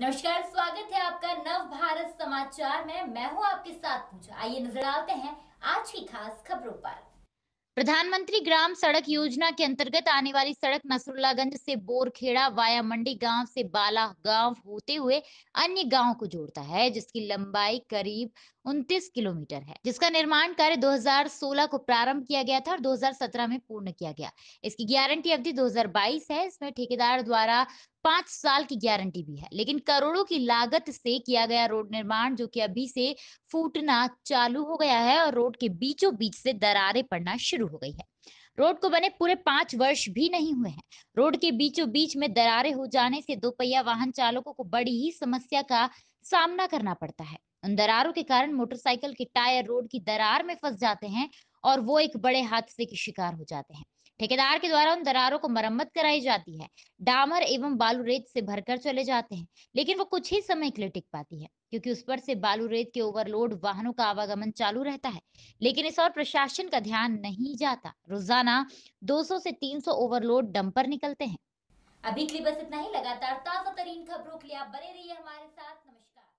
नमस्कार स्वागत है आपका नव भारत समाचार में मैं हूं आपके साथ पूजा आइए नजर डालते हैं आज की खास खबरों पर प्रधानमंत्री ग्राम सड़क योजना के अंतर्गत आने वाली सड़क नसरुल्लागंज से बोरखेड़ा वाया मंडी गांव से बाला गांव होते हुए अन्य गांव को जोड़ता है जिसकी लंबाई करीब उनतीस किलोमीटर है जिसका निर्माण कार्य 2016 को प्रारंभ किया गया था और 2017 में पूर्ण किया गया इसकी गारंटी अवधि 2022 है इसमें ठेकेदार द्वारा पांच साल की गारंटी भी है लेकिन करोड़ों की लागत से किया गया रोड निर्माण जो कि अभी से फूटना चालू हो गया है और रोड के बीचों बीच से दरारें पड़ना शुरू हो गई है रोड को बने पूरे पांच वर्ष भी नहीं हुए हैं रोड के बीचों बीच में दरारें हो जाने से दोपहिया वाहन चालकों को बड़ी ही समस्या का सामना करना पड़ता है उन दरारों के कारण मोटरसाइकिल के टायर रोड की दरार में फंस जाते हैं और वो एक बड़े हादसे के शिकार हो जाते हैं ठेकेदार के द्वारा उन दरारों को मरम्मत कराई जाती है डामर एवं बालू रेत से भरकर चले जाते हैं लेकिन वो कुछ ही समय के लिए टिक पाती है क्योंकि उस पर से बालू रेत के ओवरलोड वाहनों का आवागमन चालू रहता है लेकिन इस और प्रशासन का ध्यान नहीं जाता रोजाना 200 से 300 ओवरलोड डंपर निकलते हैं अभी के लिए बस इतना ही लगातार ताजा तरीन खबरों के लिए आप बने रहिए हमारे साथ नमस्कार